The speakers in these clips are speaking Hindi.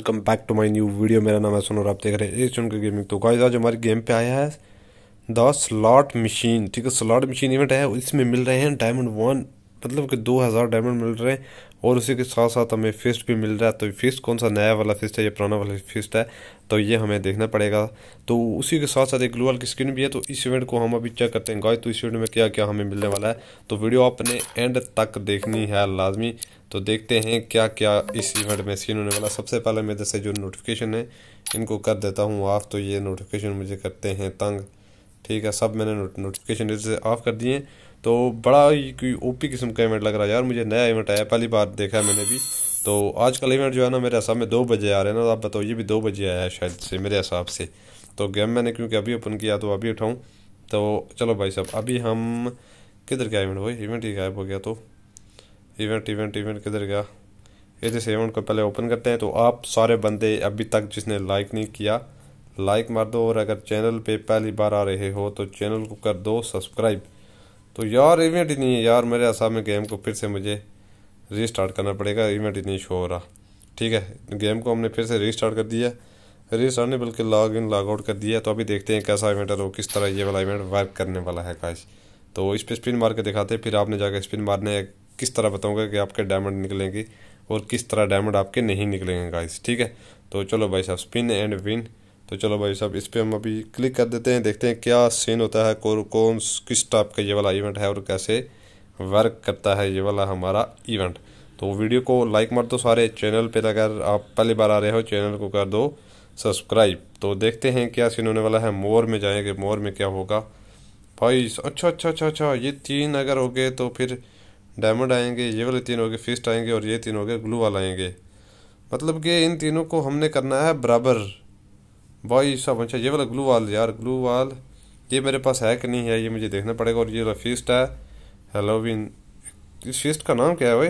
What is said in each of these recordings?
welcome back to my new video मेरा नाम है और आप देख रहे हैं के गेमिंग तो गाइस आज हमारे गेम पे आया है द स्लॉट मशीन ठीक है स्लॉट मशीन इवेंट है इसमें मिल रहे हैं डायमंड वन मतलब कि 2000 डायमंड मिल रहे हैं और उसी के साथ साथ हमें फिस्ट भी मिल रहा है तो फिस्ट कौन सा नया वाला फिस्ट है या पुराना वाला फिस्ट है तो ये हमें देखना पड़ेगा तो उसी के साथ साथ एक ग्लोअल की स्क्रीन भी है तो इस इवेंट को हम अभी चेक करते हैं गाय तो इस इवेंट में क्या क्या हमें मिलने वाला है तो वीडियो आपने एंड तक देखनी है लाजमी तो देखते हैं क्या क्या इस इवेंट में सीन होने वाला सबसे पहले मेरे से जो नोटिफिकेशन है इनको कर देता हूँ ऑफ तो ये नोटिफिकेशन मुझे करते हैं तंग ठीक है सब मैंने नोटिफिकेशन इससे ऑफ कर दिए तो बड़ा कोई ओपी किस्म का इवेंट लग रहा है यार मुझे नया इवेंट आया पहली बार देखा है मैंने भी तो आज कल इवेंट जो है ना मेरे हिसाब में दो बजे आ रहे हैं ना तो आप बताओ ये भी दो बजे आया है शायद से मेरे हिसाब से तो गेम मैंने क्योंकि अभी ओपन किया तो अभी उठाऊँ तो चलो भाई साहब अभी हम किधर गया इवेंट भाई इवेंट ही गायब हो गया तो इवेंट इवेंट इवेंट किधर गया ये जैसे इवेंट को पहले ओपन करते हैं तो आप सारे बंदे अभी तक जिसने लाइक नहीं किया लाइक मार दो और अगर चैनल पे पहली बार आ रहे हो तो चैनल को कर दो सब्सक्राइब तो यार इवेंट ही नहीं है यार मेरे हिसाब में गेम को फिर से मुझे रीस्टार्ट करना पड़ेगा इवेंट ही नहीं शो हो रहा ठीक है गेम को हमने फिर से रीस्टार्ट कर दिया रीस्टार्ट ने बल्कि लॉग इन लॉग आउट कर दिया तो अभी देखते हैं कैसा इवेंट है वो किस तरह ये वाला इवेंट वाइप करने वाला है काश तो इस पर स्पिन मार के दिखाते हैं फिर आपने जाकर स्पिन मारने किस तरह बताऊँगा कि आपके डायमंड निकलेंगे और किस तरह डायमंड आपके नहीं निकलेंगे गाइस ठीक है तो चलो भाई साहब स्पिन एंड विन तो चलो भाई साहब इस पर हम अभी क्लिक कर देते हैं देखते हैं क्या सीन होता है कौन कौन किस टाइप का ये वाला इवेंट है और कैसे वर्क करता है ये वाला हमारा इवेंट तो वीडियो को लाइक मार दो सारे चैनल पर अगर आप पहली बार आ रहे हो चैनल को कर दो सब्सक्राइब तो देखते हैं क्या सीन होने वाला है मोर में जाएंगे मोर में क्या होगा भाई अच्छा अच्छा अच्छा अच्छा ये तीन अगर हो गए तो फिर डायमंड आएंगे ये वाले तीन हो गए फिस्ट आएंगे और ये तीन हो गए ग्लू वाला आएंगे मतलब कि इन तीनों को हमने करना है बराबर भाई साहब अच्छा ये वाला ग्लू वाल यार ग्लू वाल ये मेरे पास है कि नहीं है ये मुझे देखना पड़ेगा और ये वाला फीसट है हेलोविन इस फीसट का नाम क्या है भाई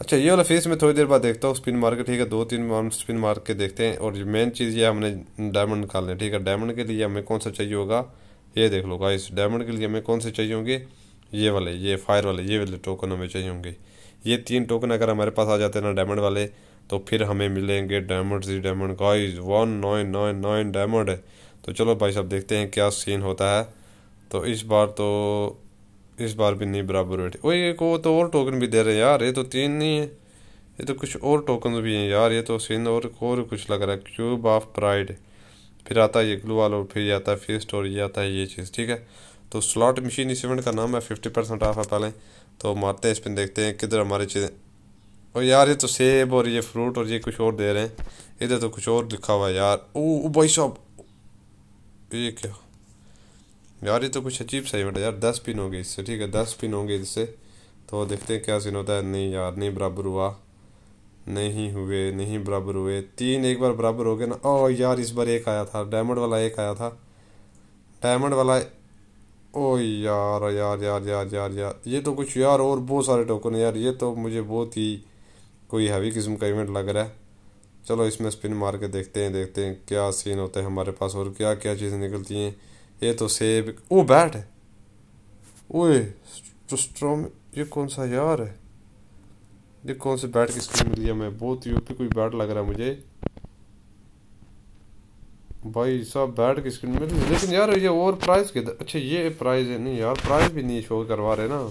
अच्छा ये वाला फीस मैं थोड़ी देर बाद देखता हूँ स्पिन मार के ठीक है दो तीन बार स्पिन मार के देखते हैं और मेन चीज़ ये हमने डायमंड निकालना है ठीक है डायमंड के लिए हमें कौन सा चाहिए होगा ये देख लो गाइस डायमंड के लिए हमें कौन से चाहिए होंगे ये वाले ये फायर वाले ये वाले टोकन हमें चाहिए होंगे ये तीन टोकन अगर हमारे पास आ जाते हैं ना डायमंड वाले तो फिर हमें मिलेंगे डायमंड जी diamond guys one nine nine nine diamond है तो चलो भाई साहब देखते हैं क्या सीन होता है तो इस बार तो इस बार भी नहीं बराबर बैठे वही एक वो तो और टोकन भी दे रहे हैं यार ये तो तीन नहीं है ये तो कुछ और टोकन भी हैं यार ये तो सीन और और कुछ लग रहा है क्यूब ऑफ प्राइड फिर आता है ये ग्लू वाल और फिर ये आता है फिस्ट और ये आता है ये चीज़ ठीक है तो स्लॉट मशीन इस इवेंट का नाम है फिफ्टी परसेंट ऑफ है पहले तो मारते हैं इस पर देखते हैं किधर हमारी चीज़ें और यार ये तो सेब और ये फ्रूट और ये कुछ और दे रहे हैं इधर तो कुछ और लिखा हुआ है यार ओ, ओ भाई साहब ये क्या यार ये तो कुछ अजीब सही बेटा यार दस पिन होंगे इससे ठीक है दस पिन होंगे इससे तो देखते हैं क्या सीन होता है नहीं यार नहीं बराबर हुआ नहीं हुए नहीं बराबर हुए तीन एक बार बराबर हो गए ना ओ यार इस बार एक आया था डायमंड वाला एक आया था डायमंड वाला ओ यार यार यार यार यार यार ये तो कुछ यार और बहुत सारे टोकन यार ये तो मुझे बहुत ही कोई हैवी किस्म का इवेंट लग रहा है चलो इसमें स्पिन मार के देखते हैं देखते हैं क्या सीन होता है हमारे पास और क्या क्या चीज़ें निकलती हैं ये तो सेब ओ बैट है ओए स्ट्रॉम ये कौन सा यार है ये कौन से बैट की स्क्रीन मिली है मैं बहुत यूपी कोई बैट लग रहा है मुझे भाई साहब बैट की स्क्रीन मिल लेकिन यार ये और प्राइस के अच्छा ये प्राइस है नहीं यार प्राइस भी नहीं शो करवा रहे ना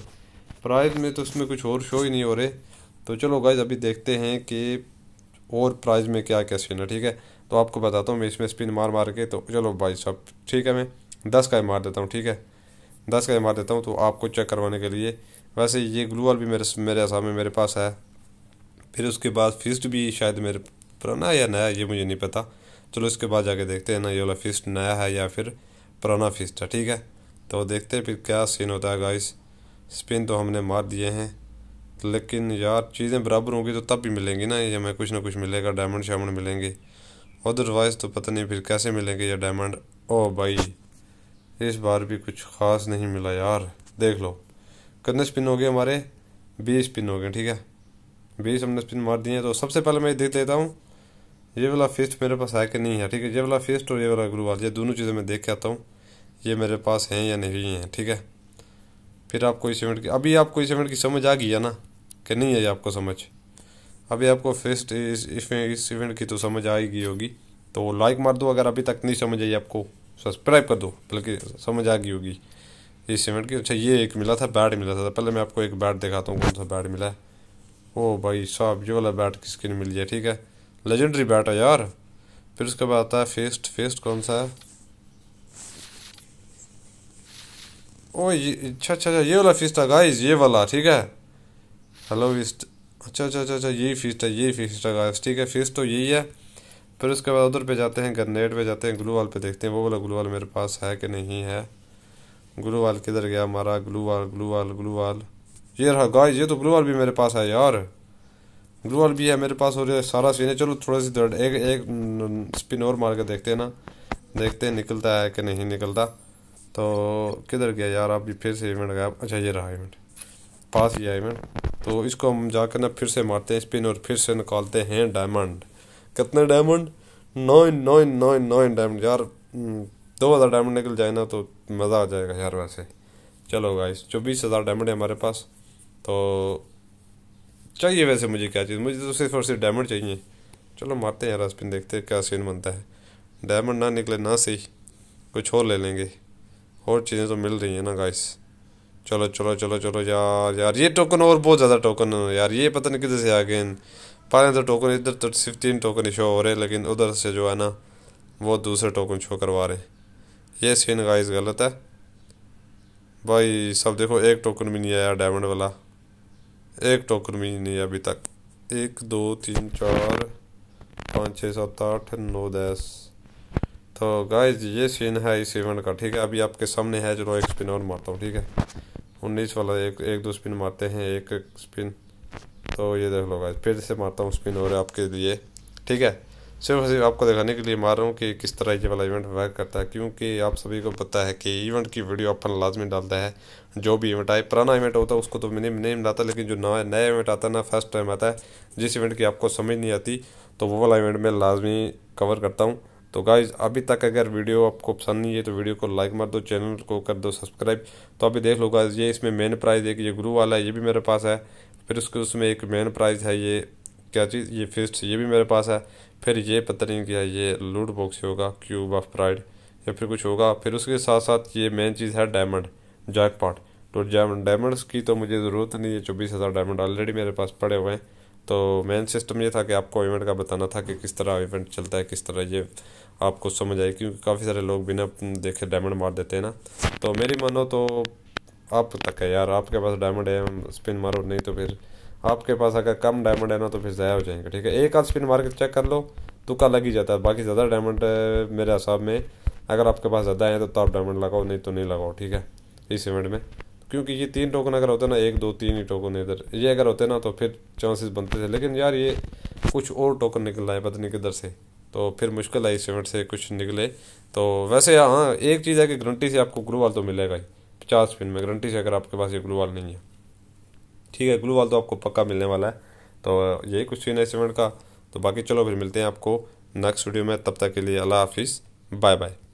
प्राइस में तो उसमें कुछ और शो ही नहीं हो रहे तो चलो गाइज अभी देखते हैं कि और प्राइस में क्या क्या सीन है ठीक है तो आपको बताता हूँ मैं इसमें स्पिन मार मार के तो चलो भाई साहब ठीक है मैं दस का ही मार देता हूँ ठीक है दस का ही मार देता हूँ तो आपको चेक करवाने के लिए वैसे ये ग्लूअल भी मेरे मेरे हिसाब में मेरे पास है फिर उसके बाद फिस्ट भी शायद मेरे पुराना या नया ये मुझे नहीं पता चलो इसके बाद जाके देखते हैं ना ये वाला फिस्ट नया है या फिर पुराना फिस्ट है ठीक है तो देखते हैं फिर क्या सीन होता है गाइस स्पिन तो हमने मार दिए हैं लेकिन यार चीज़ें बराबर होंगी तो तब भी मिलेंगी ना ये हमें कुछ ना कुछ मिलेगा डायमंड शायमंड मिलेंगे अदरवाइज़ तो पता नहीं फिर कैसे मिलेंगे ये डायमंड ओ भाई इस बार भी कुछ ख़ास नहीं मिला यार देख लो कितने स्पिन हो गए हमारे बीस स्पिन हो गए ठीक है बीस हमने स्पिन मार दिए तो सबसे पहले मैं देख लेता हूँ ये वाला फिस्ट मेरे पास है कि नहीं है ठीक है ये वाला फिस्ट और ये वाला ग्लूवाल ये दोनों चीज़ें मैं देख के आता हूँ ये मेरे पास हैं या नहीं हैं ठीक है फिर आपको इस इवेंट की अभी आपको इस इवेंट की समझ आ गई है ना कि नहीं आई आपको समझ अभी आपको फर्स्ट इस इस इवेंट की तो समझ आएगी होगी तो लाइक मार दो अगर अभी तक नहीं समझ आई आपको सब्सक्राइब कर दो बल्कि समझ आ गई होगी इस इवेंट की अच्छा ये एक मिला था बैट मिला था पहले मैं आपको एक बैट दिखाता हूँ कौन सा बैट मिला है ओ भाई साहब ये वाला बैट की स्किन मिली है ठीक है लेजेंडरी बैट है यार फिर उसके बाद आता है फेस्ट फेस्ट कौन सा है ओ ये अच्छा अच्छा, अच्छा ये वाला फेस्ट था गाइस ये वाला ठीक है हेलो फिस्ट अच्छा अच्छा अच्छा अच्छा यही फिस्ट है यही फिस्ट है गाइस ठीक है फिस्ट तो यही है फिर उसके बाद उधर पे जाते हैं ग्रनेड पे जाते हैं ग्लू वाल पे देखते हैं वो वाला ग्लू वाल मेरे पास है कि नहीं है ग्लू वाल किधर गया हमारा ग्लू वाल ग्लू वाल ग्लू वाल ये रहा गाइस ये तो ग्लू वाल भी मेरे पास है यार ग्लू वाल भी है मेरे पास और सारा सीन है चलो थोड़ा सी दर्द एक एक स्पिन और मार के देखते हैं ना देखते हैं निकलता है कि नहीं निकलता तो किधर गया यार आप फिर से इवेंट गया अच्छा ये रहा इवेंट पास ही है इवेंट तो इसको हम जाकर ना फिर से मारते हैं स्पिन और फिर से निकालते हैं डायमंड कितने diamond nine nine nine nine diamond यार हम्म, दो हज़ार डायमंड निकल जाए ना तो मज़ा आ जाएगा यार वैसे चलो गाइस चौबीस हज़ार डायमंड है हमारे पास तो चाहिए वैसे मुझे क्या चीज़ मुझे तो सिर्फ और सिर्फ डायमंड चाहिए चलो मारते हैं यार स्पिन देखते हैं क्या सीन बनता है डायमंड ना निकले ना सही कुछ और ले लेंगे और चीज़ें तो मिल रही हैं ना गाइस चलो चलो चलो चलो यार यार ये टोकन और बहुत ज़्यादा टोकन है यार ये पता नहीं किधर से आ गए पहले तो टोकन इधर तो सिर्फ तीन टोकन शो हो रहे हैं लेकिन उधर से जो है ना वो दूसरे टोकन शो करवा रहे हैं ये सीन गाइस गलत है भाई सब देखो एक टोकन भी नहीं आया डायमंड वाला एक टोकन भी नहीं अभी तक एक दो तीन चार पाँच छः सात आठ नौ दस तो गाइज ये सीन है इस इवेंट का ठीक है अभी आपके सामने है चलो एक स्पिन और मारता हूँ ठीक है उन्नीस वाला एक एक दो स्पिन मारते हैं एक एक स्पिन तो ये देख लो गाइज फिर से मारता हूँ स्पिन और आपके लिए ठीक है सिर्फ सिर्फ आपको दिखाने के लिए मार रहा हूँ कि किस तरह ये वाला इवेंट वर्क करता है क्योंकि आप सभी को पता है कि इवेंट की वीडियो अपन लाजमी डालता है जो भी इवेंट आए पुराना इवेंट होता है उसको तो मैंने नहीं मिलाता लेकिन जो नया नया इवेंट आता है ना फर्स्ट टाइम आता है जिस इवेंट की आपको समझ नहीं आती तो वो वाला इवेंट मैं लाजमी कवर करता हूँ तो गाइज अभी तक अगर वीडियो आपको पसंद नहीं है तो वीडियो को लाइक मार दो चैनल को कर दो सब्सक्राइब तो अभी देख लो गाइज ये इसमें मेन प्राइज़ एक ये गुरु वाला है ये भी मेरे पास है फिर उसके उसमें एक मेन प्राइज़ है ये क्या चीज़ ये फिस्ट ये भी मेरे पास है फिर ये पता नहीं क्या ये लूट बॉक्स होगा क्यूब ऑफ प्राइड या फिर कुछ होगा फिर उसके साथ साथ ये मेन चीज़ है डायमंड पॉट तो डायमंड्स की तो मुझे ज़रूरत नहीं है चौबीस हज़ार डायमंड ऑलरेडी मेरे पास पड़े हुए हैं तो मेन सिस्टम ये था कि आपको इवेंट का बताना था कि किस तरह इवेंट चलता है किस तरह ये आपको समझ आएगी क्योंकि काफ़ी सारे लोग बिना देखे डायमंड मार देते हैं ना तो मेरी मानो तो आप तक है यार आपके पास डायमंड है स्पिन मारो नहीं तो फिर आपके पास अगर कम डायमंड है ना तो फिर ज़ाया हो जाएंगे ठीक है एक आध स्पिन मार के चेक कर लो तो का लग ही जाता है बाकी ज़्यादा डायमंड मेरे हिसाब में अगर आपके पास ज़्यादा है तो, तो आप डायमंड लगाओ नहीं तो नहीं लगाओ ठीक है इस इवेंट में क्योंकि ये तीन टोकन अगर होते ना एक दो तीन ही टोकन इधर ये अगर होते ना तो फिर चांसेस बनते थे लेकिन यार ये कुछ और टोकन निकल रहा है पता नहीं किधर से तो फिर मुश्किल है इस इवेंट से कुछ निकले तो वैसे हाँ एक चीज़ है कि गारंटी से आपको ग्लू वाल तो मिलेगा ही पचास पिन में गारंटी से अगर आपके पास ये ग्लू वाल नहीं है ठीक है ग्लू वाल तो आपको पक्का मिलने वाला है तो यही कुछ सीन है इस इवेंट का तो बाकी चलो फिर मिलते हैं आपको नेक्स्ट वीडियो में तब तक के लिए अल्लाह हाफिज़ बाय बाय